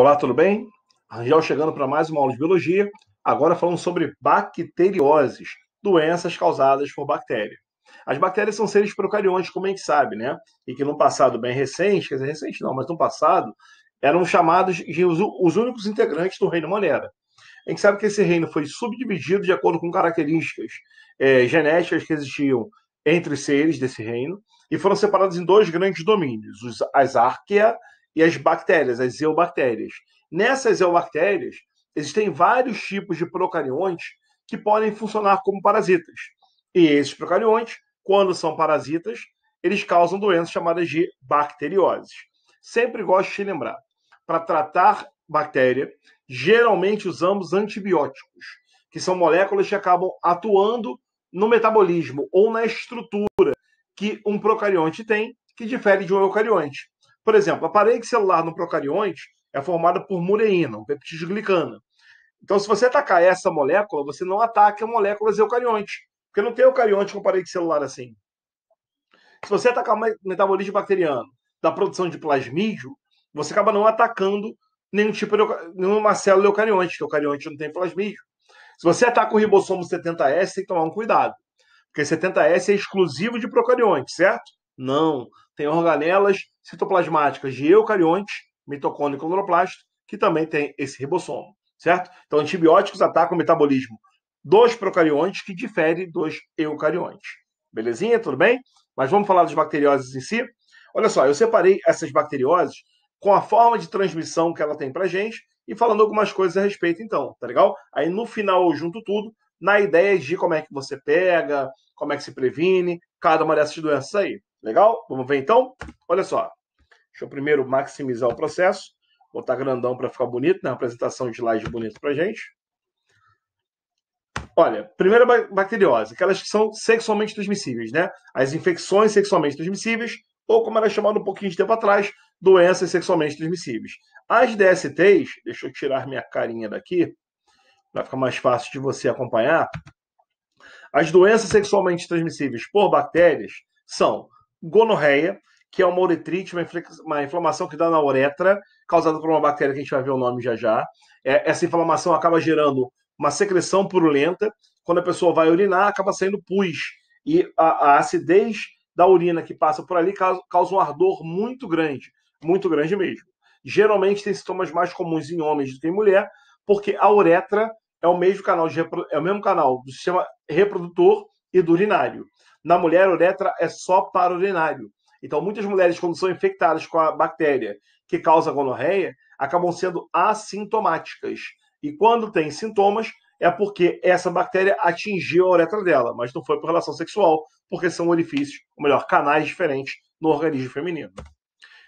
Olá, tudo bem? Rangel chegando para mais uma aula de biologia, agora falando sobre bacterioses, doenças causadas por bactéria. As bactérias são seres procariontes, como a gente sabe, né? E que no passado bem recente, quer dizer, recente não, mas no passado, eram chamados de os, os únicos integrantes do reino Monera. A gente sabe que esse reino foi subdividido de acordo com características é, genéticas que existiam entre os seres desse reino e foram separados em dois grandes domínios, os, as Arquea e as bactérias, as eubactérias. Nessas eubactérias, existem vários tipos de procariontes que podem funcionar como parasitas. E esses procariontes, quando são parasitas, eles causam doenças chamadas de bacterioses. Sempre gosto de lembrar, para tratar bactéria, geralmente usamos antibióticos, que são moléculas que acabam atuando no metabolismo ou na estrutura que um procarionte tem, que difere de um eucarionte. Por exemplo, a parede celular no procarionte é formada por mureína, um peptídeo glicana. Então, se você atacar essa molécula, você não ataca moléculas eucarionte, porque não tem eucarionte com parede celular assim. Se você atacar o metabolismo bacteriano da produção de plasmídio, você acaba não atacando nenhum tipo de nenhuma célula eucarionte, que eucarionte não tem plasmídio. Se você ataca o ribossomo 70S, tem que tomar um cuidado, porque 70S é exclusivo de procarionte, certo? Não tem organelas citoplasmáticas de eucariontes, mitocôndria e cloroplasto, que também tem esse ribossomo, certo? Então, antibióticos atacam o metabolismo dos procariontes, que difere dos eucariontes. Belezinha? Tudo bem? Mas vamos falar das bacterioses em si? Olha só, eu separei essas bacterioses com a forma de transmissão que ela tem para gente e falando algumas coisas a respeito, então, tá legal? Aí no final eu junto tudo na ideia de como é que você pega, como é que se previne cada uma dessas doenças aí. Legal? Vamos ver então? Olha só. Deixa eu primeiro maximizar o processo. Botar grandão para ficar bonito, né? apresentação de slide bonito para gente. Olha, primeira bacteriose, aquelas que são sexualmente transmissíveis, né? As infecções sexualmente transmissíveis, ou como era chamado um pouquinho de tempo atrás, doenças sexualmente transmissíveis. As DSTs, deixa eu tirar minha carinha daqui, para ficar mais fácil de você acompanhar. As doenças sexualmente transmissíveis por bactérias são gonorreia, que é uma uretrite, uma, uma inflamação que dá na uretra, causada por uma bactéria que a gente vai ver o nome já já. É, essa inflamação acaba gerando uma secreção purulenta. Quando a pessoa vai urinar, acaba saindo pus. E a, a acidez da urina que passa por ali causa, causa um ardor muito grande, muito grande mesmo. Geralmente tem sintomas mais comuns em homens do que em mulher, porque a uretra é o mesmo canal de, é o mesmo canal do sistema reprodutor e do urinário. Na mulher, a uretra é só para urinário. Então, muitas mulheres, quando são infectadas com a bactéria que causa gonorreia, acabam sendo assintomáticas. E quando tem sintomas, é porque essa bactéria atingiu a uretra dela, mas não foi por relação sexual, porque são orifícios, ou melhor, canais diferentes no organismo feminino.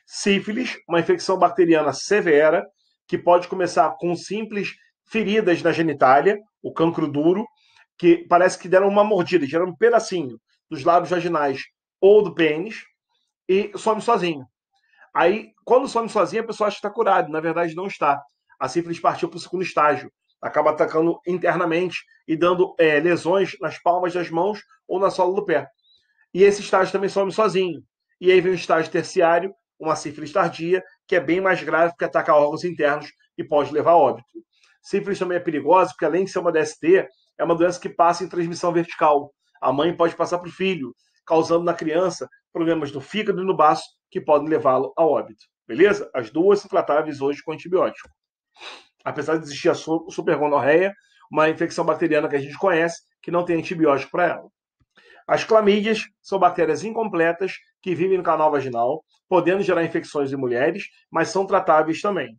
Sífilis, uma infecção bacteriana severa, que pode começar com simples feridas na genitália, o cancro duro, que parece que deram uma mordida, geraram um pedacinho dos lábios vaginais ou do pênis e some sozinho. Aí, quando some sozinho, a pessoa acha que está curado, Na verdade, não está. A sífilis partiu para o segundo estágio. Acaba atacando internamente e dando é, lesões nas palmas das mãos ou na sola do pé. E esse estágio também some sozinho. E aí vem o estágio terciário, uma sífilis tardia, que é bem mais grave, porque ataca órgãos internos e pode levar a óbito. Sífilis também é perigosa, porque além de ser uma DST, é uma doença que passa em transmissão vertical. A mãe pode passar para o filho, causando na criança problemas no fígado e no baço que podem levá-lo ao óbito. Beleza? As duas são tratáveis hoje com antibiótico. Apesar de existir a supergonorreia, uma infecção bacteriana que a gente conhece, que não tem antibiótico para ela. As clamídias são bactérias incompletas que vivem no canal vaginal, podendo gerar infecções em mulheres, mas são tratáveis também.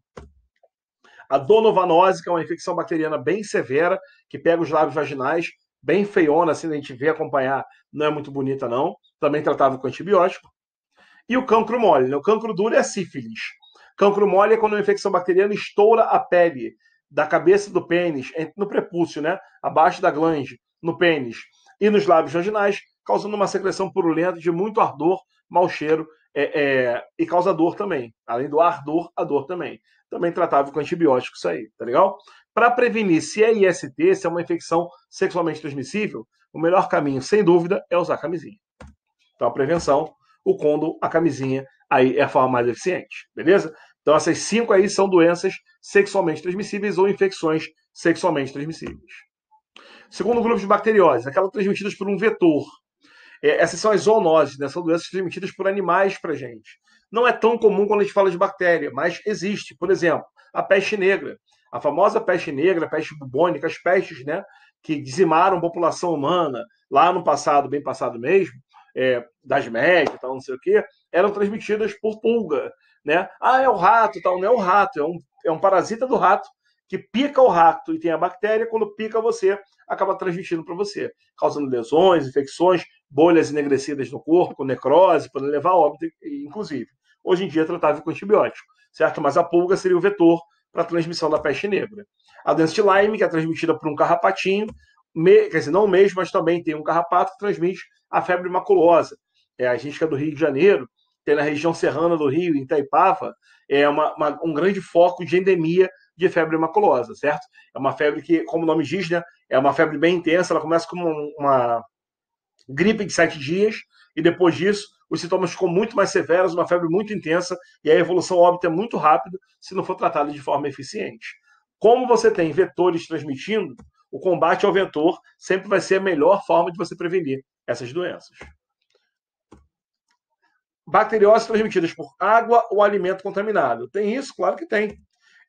A donovanose, que é uma infecção bacteriana bem severa, que pega os lábios vaginais, bem feiona, assim, a gente vê acompanhar, não é muito bonita, não. Também tratava com antibiótico. E o cancro mole, né? O cancro duro é a sífilis. Cancro mole é quando a infecção bacteriana estoura a pele da cabeça do pênis, no prepúcio, né? Abaixo da glande, no pênis e nos lábios vaginais, causando uma secreção purulenta de muito ardor, mau cheiro é, é, e causa dor também. Além do ardor, a dor também. Também tratava com antibióticos isso aí, tá legal? Para prevenir se é IST, se é uma infecção sexualmente transmissível, o melhor caminho, sem dúvida, é usar a camisinha. Então, a prevenção, o condo, a camisinha, aí é a forma mais eficiente, beleza? Então, essas cinco aí são doenças sexualmente transmissíveis ou infecções sexualmente transmissíveis. Segundo grupo de bacteriose, aquelas transmitidas por um vetor. É, essas são as zoonoses, né? São doenças transmitidas por animais para gente. Não é tão comum quando a gente fala de bactéria, mas existe. Por exemplo, a peste negra. A famosa peste negra, peste bubônica, as pestes né, que dizimaram a população humana lá no passado, bem passado mesmo, é, das médias, tal, não sei o quê, eram transmitidas por pulga. Né? Ah, é o rato, tal. não é o rato, é um, é um parasita do rato que pica o rato e tem a bactéria, quando pica você, acaba transmitindo para você, causando lesões, infecções, bolhas enegrecidas no corpo, necrose, podendo levar óbito, inclusive. Hoje em dia é tratável com antibiótico, certo? Mas a pulga seria o vetor para a transmissão da peste negra. A doença de Lyme, que é transmitida por um carrapatinho, me, quer dizer, não mesmo, mas também tem um carrapato que transmite a febre maculosa. É, a gente que é do Rio de Janeiro, tem na região serrana do Rio, em Itaipava, é uma, uma, um grande foco de endemia de febre maculosa, certo? É uma febre que, como o nome diz, né, é uma febre bem intensa, ela começa como uma gripe de sete dias, e depois disso os sintomas ficam muito mais severos, uma febre muito intensa e a evolução óbita é muito rápida se não for tratada de forma eficiente. Como você tem vetores transmitindo, o combate ao vetor sempre vai ser a melhor forma de você prevenir essas doenças. Bacterioses transmitidas por água ou alimento contaminado. Tem isso? Claro que tem.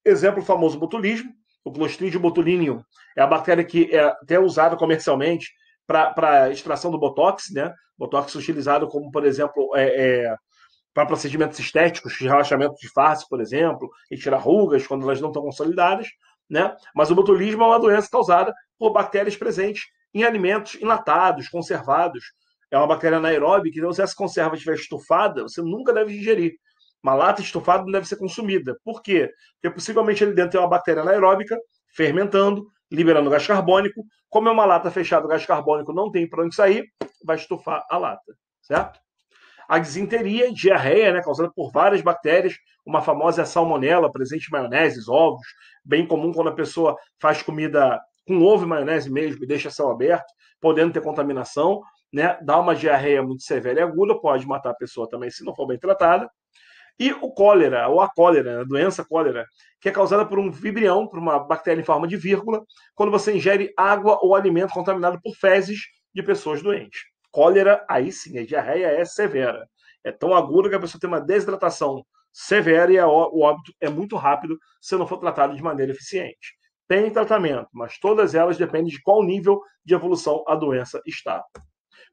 Exemplo famoso, botulismo. O Clostridium botulinum é a bactéria que é até usada comercialmente para extração do botox, né? botox utilizado como, por exemplo, é, é, para procedimentos estéticos, relaxamento de face, por exemplo, e tirar rugas quando elas não estão consolidadas, né? Mas o botulismo é uma doença causada por bactérias presentes em alimentos enlatados, conservados. É uma bactéria anaeróbica, então se essa conserva estiver estufada, você nunca deve ingerir. Uma lata estufada não deve ser consumida. Por quê? Porque possivelmente ali dentro tem uma bactéria anaeróbica fermentando, liberando gás carbônico. Como é uma lata fechada, o gás carbônico não tem para onde sair, vai estufar a lata, certo? A disenteria, diarreia, né, causada por várias bactérias, uma famosa salmonela presente em maioneses, ovos, bem comum quando a pessoa faz comida com ovo e maionese mesmo e deixa céu aberto, podendo ter contaminação, né? Dá uma diarreia muito severa e aguda, pode matar a pessoa também se não for bem tratada. E o cólera, ou a cólera, né, a doença cólera, que é causada por um vibrião, por uma bactéria em forma de vírgula, quando você ingere água ou alimento contaminado por fezes de pessoas doentes cólera, aí sim, a diarreia é severa. É tão aguda que a pessoa tem uma desidratação severa e o óbito é muito rápido se não for tratado de maneira eficiente. Tem tratamento, mas todas elas dependem de qual nível de evolução a doença está.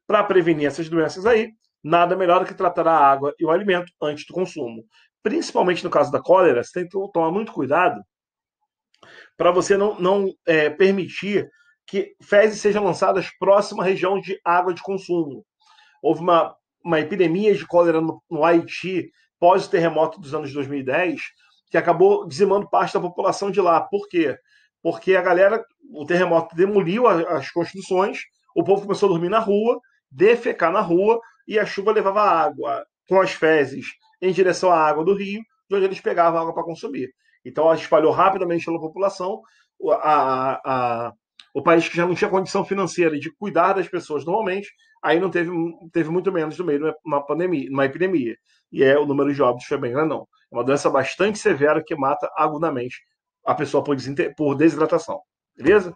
Para prevenir essas doenças aí, nada melhor do que tratar a água e o alimento antes do consumo. Principalmente no caso da cólera, você tem que tomar muito cuidado para você não, não é, permitir que fezes sejam lançadas próxima à região de água de consumo. Houve uma, uma epidemia de cólera no, no Haiti pós o terremoto dos anos 2010, que acabou dizimando parte da população de lá. Por quê? Porque a galera, o terremoto demoliu as construções, o povo começou a dormir na rua, defecar na rua, e a chuva levava água com as fezes em direção à água do rio, de onde eles pegavam água para consumir. Então, ela espalhou rapidamente pela população, a, a o país que já não tinha condição financeira de cuidar das pessoas normalmente, aí não teve, teve muito menos no meio de uma pandemia, uma epidemia. E é o número de óbitos foi bem grande, não. É uma doença bastante severa que mata agudamente a pessoa por, por desidratação. Beleza?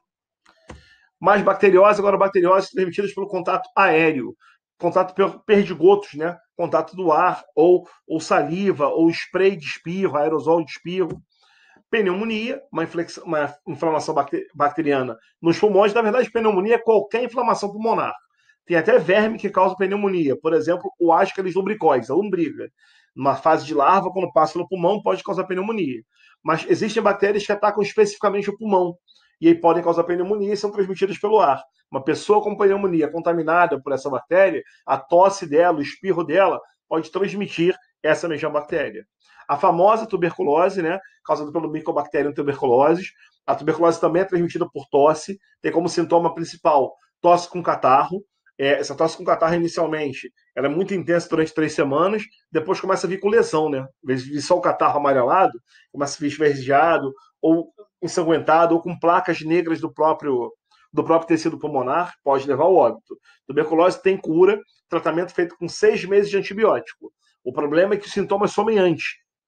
Mais bacteriose, agora bacteriose transmitidas pelo contato aéreo, contato pelo perdigotos, né? Contato do ar, ou, ou saliva, ou spray de espirro, aerosol de espirro pneumonia, uma, uma inflamação bacteriana nos pulmões. Na verdade, pneumonia é qualquer inflamação pulmonar. Tem até verme que causa pneumonia, por exemplo, o Ascaris lumbricoides, a lombriga. Numa fase de larva, quando passa no pulmão, pode causar pneumonia. Mas existem bactérias que atacam especificamente o pulmão e aí podem causar pneumonia e são transmitidas pelo ar. Uma pessoa com pneumonia contaminada por essa bactéria, a tosse dela, o espirro dela, pode transmitir essa mesma bactéria a famosa tuberculose, né, causada pelo Mycobacterium tuberculosis. A tuberculose também é transmitida por tosse, tem como sintoma principal tosse com catarro. É, essa tosse com catarro, inicialmente, ela é muito intensa durante três semanas, depois começa a vir com lesão, né? vez de só o catarro amarelado, começa a vir esverdeado, ou ensanguentado, ou com placas negras do próprio do próprio tecido pulmonar, pode levar ao óbito. Tuberculose tem cura, tratamento feito com seis meses de antibiótico. O problema é que os sintomas somem antes.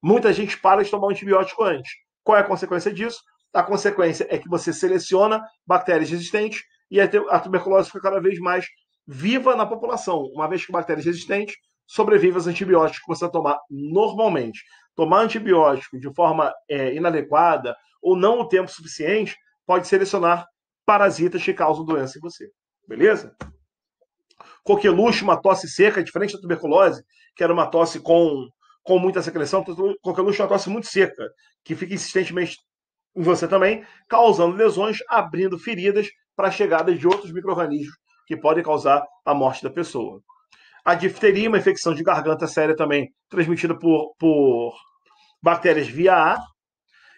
Muita gente para de tomar um antibiótico antes. Qual é a consequência disso? A consequência é que você seleciona bactérias resistentes e a tuberculose fica cada vez mais viva na população, uma vez que bactérias resistentes sobrevivem aos antibióticos que você tomar normalmente. Tomar antibiótico de forma é, inadequada ou não o tempo suficiente pode selecionar parasitas que causam doença em você. Beleza? Coqueluche, uma tosse seca, diferente da tuberculose, que era uma tosse com com muita secreção, coqueluche é uma tosse muito seca, que fica insistentemente em você também, causando lesões, abrindo feridas para a chegada de outros micro-organismos que podem causar a morte da pessoa. A difteria, uma infecção de garganta séria também, transmitida por, por bactérias via ar.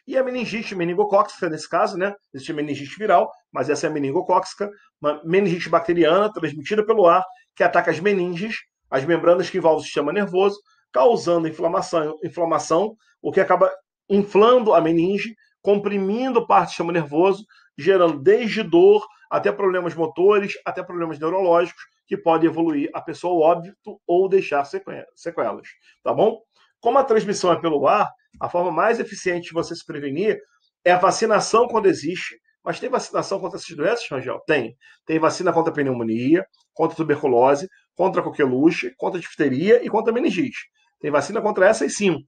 E a meningite meningocóxica, é nesse caso, né? Existe meningite viral, mas essa é a meningocóxica, uma meningite bacteriana transmitida pelo ar, que ataca as meninges, as membranas que envolvem o sistema nervoso, causando inflamação, inflamação, o que acaba inflando a meninge, comprimindo parte do sistema nervoso, gerando desde dor até problemas motores, até problemas neurológicos, que pode evoluir a pessoa ao óbito ou deixar sequelas, tá bom? Como a transmissão é pelo ar, a forma mais eficiente de você se prevenir é a vacinação quando existe, mas tem vacinação contra essas doenças, Rangel? Tem. Tem vacina contra pneumonia, contra tuberculose, contra coqueluche, contra difteria e contra meningite. Tem vacina contra essas cinco.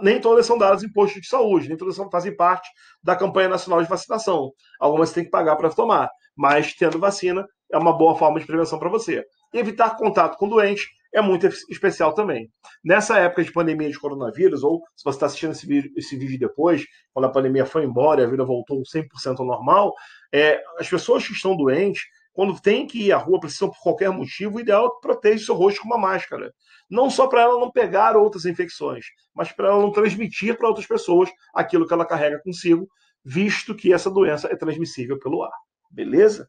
Nem todas são dadas em postos de saúde, nem todas fazem parte da campanha nacional de vacinação. Algumas tem que pagar para tomar, mas tendo vacina é uma boa forma de prevenção para você. evitar contato com doentes é muito especial também. Nessa época de pandemia de coronavírus, ou se você está assistindo esse vídeo, esse vídeo, depois, quando a pandemia foi embora e a vida voltou 100% ao normal, é, as pessoas que estão doentes quando tem que ir à rua, precisam por qualquer motivo, o ideal é que proteja seu rosto com uma máscara. Não só para ela não pegar outras infecções, mas para ela não transmitir para outras pessoas aquilo que ela carrega consigo, visto que essa doença é transmissível pelo ar. Beleza?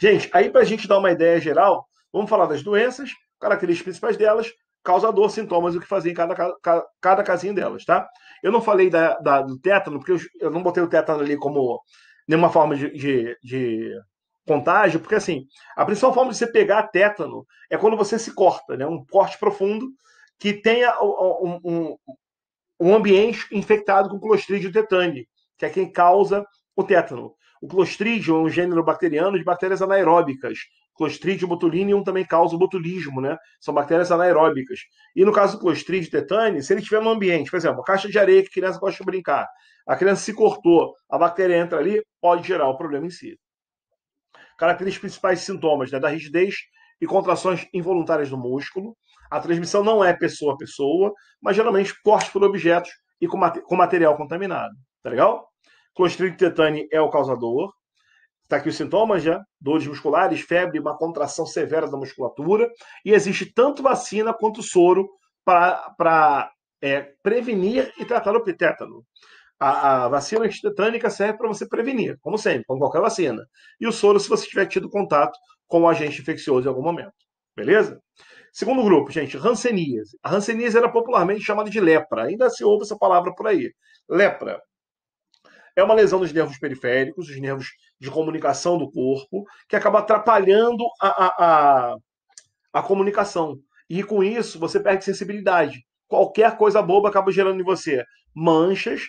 Gente, aí para a gente dar uma ideia geral, vamos falar das doenças, características principais delas, causador, sintomas e o que fazer em cada, cada, cada casinha delas, tá? Eu não falei da, da, do tétano, porque eu, eu, não botei o tétano ali como nenhuma forma de, de, de contágio, porque assim, a principal forma de você pegar tétano é quando você se corta, né? Um corte profundo que tenha um, um, um ambiente infectado com Clostridium tetani, que é quem causa o tétano. O Clostridium é um gênero bacteriano de bactérias anaeróbicas. Clostridium botulinum também causa o botulismo, né? São bactérias anaeróbicas. E no caso do Clostridium tetani, se ele estiver no ambiente, por exemplo, a caixa de areia que a criança gosta de brincar, a criança se cortou, a bactéria entra ali, pode gerar o problema em si. Características principais sintomas né, da rigidez e contrações involuntárias do músculo. A transmissão não é pessoa a pessoa, mas geralmente corte por objetos e com, mat com material contaminado. Tá legal? Clostrite tetani é o causador. Está aqui os sintomas, já? Né? Dores musculares, febre, uma contração severa da musculatura. E existe tanto vacina quanto soro para é, prevenir e tratar o tétano. A, a vacina antitetânica serve para você prevenir, como sempre, com qualquer vacina. E o soro, se você tiver tido contato com o um agente infeccioso em algum momento. Beleza? Segundo grupo, gente, ranceníase. A ranceníase era popularmente chamada de lepra. Ainda se ouve essa palavra por aí. Lepra é uma lesão dos nervos periféricos, os nervos de comunicação do corpo, que acaba atrapalhando a, a, a, a comunicação. E com isso, você perde sensibilidade. Qualquer coisa boba acaba gerando em você manchas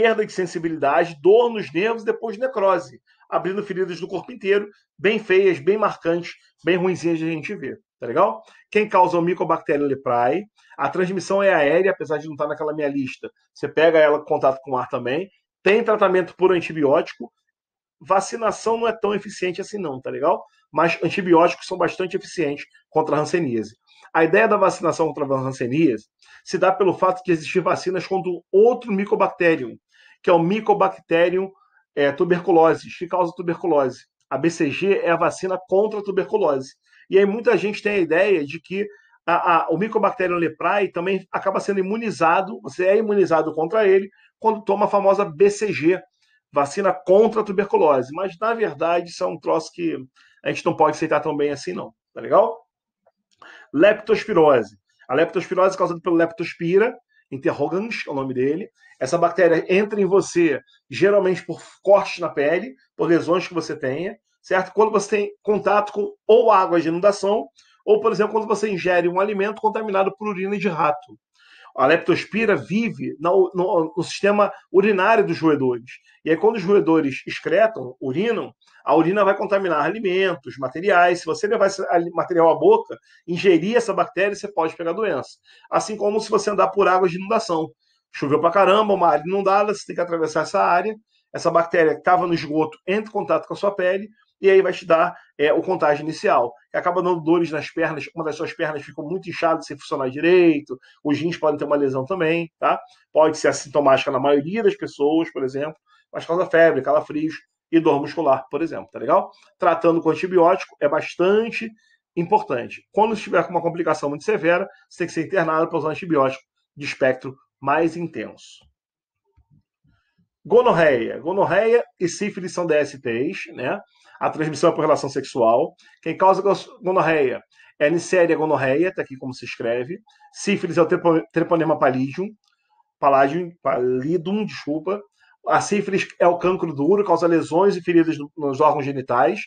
perda de sensibilidade, dor nos nervos e depois necrose, abrindo feridas do corpo inteiro, bem feias, bem marcantes, bem ruinzinhas de a gente ver. Tá legal? Quem causa o micobactéria leprae, a transmissão é aérea, apesar de não estar tá naquela minha lista. Você pega ela com contato com o ar também. Tem tratamento por antibiótico. Vacinação não é tão eficiente assim não, tá legal? Mas antibióticos são bastante eficientes contra a hanseníase. A ideia da vacinação contra a hanseníase se dá pelo fato de existir vacinas contra outro micobactérium, que é o Mycobacterium é, tuberculosis, que causa tuberculose. A BCG é a vacina contra a tuberculose. E aí muita gente tem a ideia de que a, a, o Mycobacterium leprae também acaba sendo imunizado, você é imunizado contra ele quando toma a famosa BCG, vacina contra a tuberculose. Mas, na verdade, isso é um troço que a gente não pode aceitar tão bem assim, não. Tá legal? Leptospirose. A leptospirose é causada pelo leptospira, interrogans é o nome dele, essa bactéria entra em você geralmente por corte na pele, por lesões que você tenha, certo? Quando você tem contato com ou água de inundação, ou, por exemplo, quando você ingere um alimento contaminado por urina de rato. A leptospira vive no, no, no sistema urinário dos roedores. E aí, quando os roedores excretam, urinam, a urina vai contaminar alimentos, materiais. Se você levar esse material à boca, ingerir essa bactéria, você pode pegar doença. Assim como se você andar por águas de inundação. Choveu pra caramba, uma área inundada, você tem que atravessar essa área. Essa bactéria que estava no esgoto entra em contato com a sua pele e aí vai te dar é, o contágio inicial. acaba dando dores nas pernas, uma das suas pernas fica muito inchada sem funcionar direito, os rins podem ter uma lesão também, tá? Pode ser assintomática na maioria das pessoas, por exemplo, mas causa febre, calafrios e dor muscular, por exemplo, tá legal? Tratando com antibiótico é bastante importante. Quando estiver com uma complicação muito severa, você tem que ser internado para usar antibiótico de espectro mais intenso. Gonorreia. Gonorreia e sífilis são DSTs, né? A transmissão é por relação sexual. Quem causa gonorreia é Neisseria gonorreia, tá aqui como se escreve. Sífilis é o treponema pallidum, pallidum, palidum, desculpa. A sífilis é o cancro duro, causa lesões e feridas nos órgãos genitais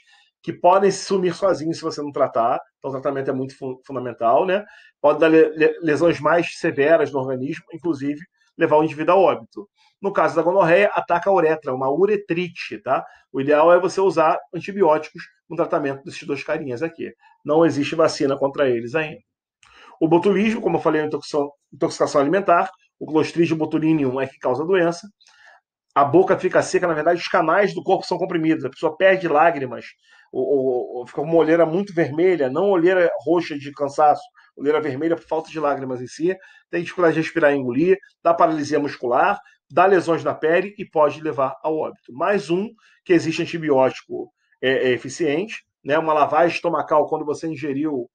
que podem sumir sozinhos se você não tratar. Então, o tratamento é muito fundamental, né? Pode dar le lesões mais severas no organismo, inclusive levar o indivíduo a óbito. No caso da gonorreia, ataca a uretra, uma uretrite, tá? O ideal é você usar antibióticos no tratamento desses dois carinhas aqui. Não existe vacina contra eles ainda. O botulismo, como eu falei, é intoxicação alimentar. O Clostridium botulinum é que causa a doença. A boca fica seca, na verdade, os canais do corpo são comprimidos. A pessoa perde lágrimas ou, ou, uma olheira muito vermelha, não olheira roxa de cansaço, olheira vermelha por falta de lágrimas em si, tem dificuldade de respirar e engolir, dá paralisia muscular, dá lesões na pele e pode levar ao óbito. Mais um que existe antibiótico é, é eficiente, né? uma lavagem estomacal quando você ingeriu,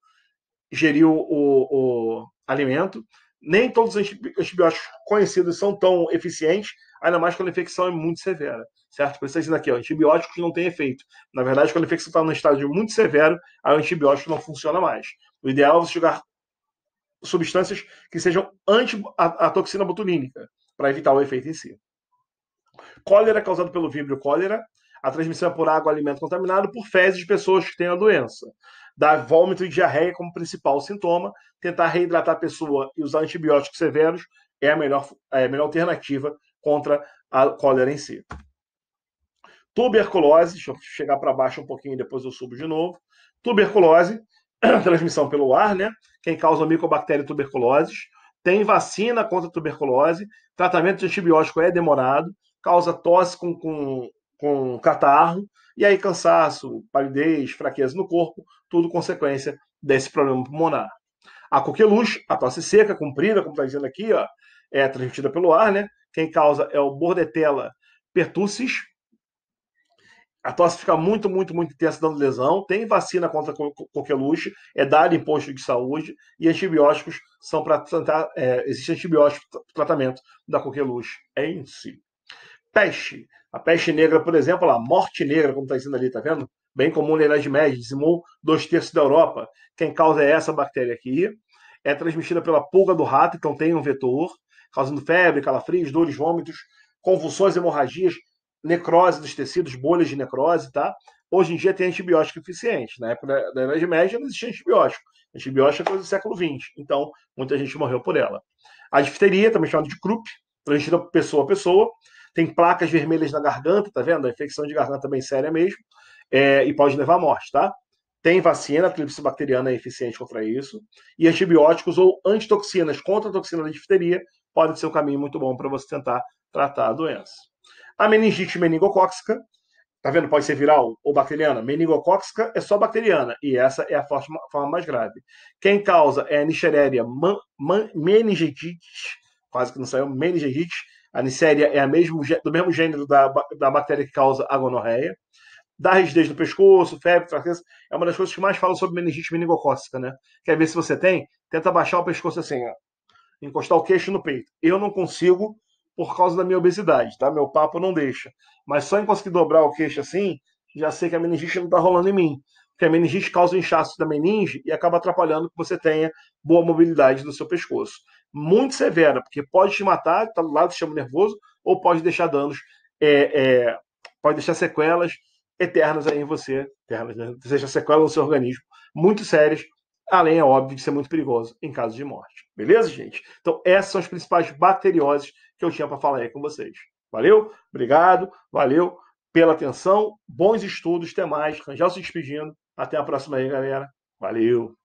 ingeriu o, o alimento. Nem todos os antibióticos conhecidos são tão eficientes, ainda mais quando a infecção é muito severa, certo? Por isso dizendo aqui, ó, antibióticos não têm efeito. Na verdade, quando a infecção está num estágio muito severo, a o antibiótico não funciona mais. O ideal é você jogar substâncias que sejam anti a, a toxina botulínica, para evitar o efeito em si. Cólera causada pelo vibrio cólera, a transmissão é por água, alimento contaminado, por fezes de pessoas que têm a doença. Dá vômito e diarreia como principal sintoma. Tentar reidratar a pessoa e usar antibióticos severos é a melhor, é a melhor alternativa contra a cólera em si. Tuberculose, deixa eu chegar para baixo um pouquinho, depois eu subo de novo. Tuberculose, transmissão pelo ar, né? Quem causa micobactéria tuberculose? Tem vacina contra tuberculose. Tratamento de antibiótico é demorado. Causa tosse com, com, com catarro. E aí, cansaço, palidez, fraqueza no corpo, tudo consequência desse problema pulmonar. A coqueluche, a tosse seca, comprida, como está dizendo aqui, ó, é transmitida pelo ar, né? Quem causa é o Bordetella pertussis. A tosse fica muito, muito, muito intensa dando lesão. Tem vacina contra coqueluche, é dado em posto de saúde e antibióticos são para tratar. É, existe antibiótico para tratamento da coqueluche é em si. Peste. A peste negra, por exemplo, a morte negra, como está dizendo ali, tá vendo? Bem comum na Idade Média, dizimou dois terços da Europa. Quem causa é essa bactéria aqui. É transmitida pela pulga do rato, então tem um vetor causando febre, calafrios, dores, vômitos, convulsões, hemorragias, necrose dos tecidos, bolhas de necrose, tá? Hoje em dia tem antibiótico eficiente. Na época da Idade Média não existia antibiótico. Antibiótico é coisa do século XX. Então, muita gente morreu por ela. A difteria, também chamada de croup, transmitida pessoa a pessoa. Tem placas vermelhas na garganta, tá vendo? A infecção de garganta é bem séria mesmo. É, e pode levar à morte, tá? Tem vacina, a tríplice bacteriana é eficiente contra isso. E antibióticos ou antitoxinas contra a toxina da difteria pode ser um caminho muito bom para você tentar tratar a doença. A meningite meningocócica, tá vendo? Pode ser viral ou bacteriana. Meningocócica é só bacteriana e essa é a forma, mais grave. Quem causa é a Neisseria man, man, quase que não saiu, meningitis. A Neisseria é a mesmo, do mesmo gênero da, da bactéria que causa a gonorreia. Dá rigidez no pescoço, febre, fraqueza. É uma das coisas que mais falam sobre meningite meningocócica, né? Quer ver se você tem? Tenta baixar o pescoço assim, ó encostar o queixo no peito. Eu não consigo por causa da minha obesidade, tá? Meu papo não deixa. Mas só em conseguir dobrar o queixo assim, já sei que a meningite não está rolando em mim. Porque a meningite causa inchaço da meninge e acaba atrapalhando que você tenha boa mobilidade do seu pescoço. Muito severa, porque pode te matar, tá lado do sistema nervoso, ou pode deixar danos, é, é, pode deixar sequelas eternas aí em você, eternas, né? seja sequela no seu organismo, muito sérias, além, é óbvio, de ser muito perigoso em caso de morte. Beleza, gente? Então, essas são as principais bacterioses que eu tinha para falar aí com vocês. Valeu? Obrigado, valeu pela atenção, bons estudos, até mais. Rangel se despedindo. Até a próxima aí, galera. Valeu!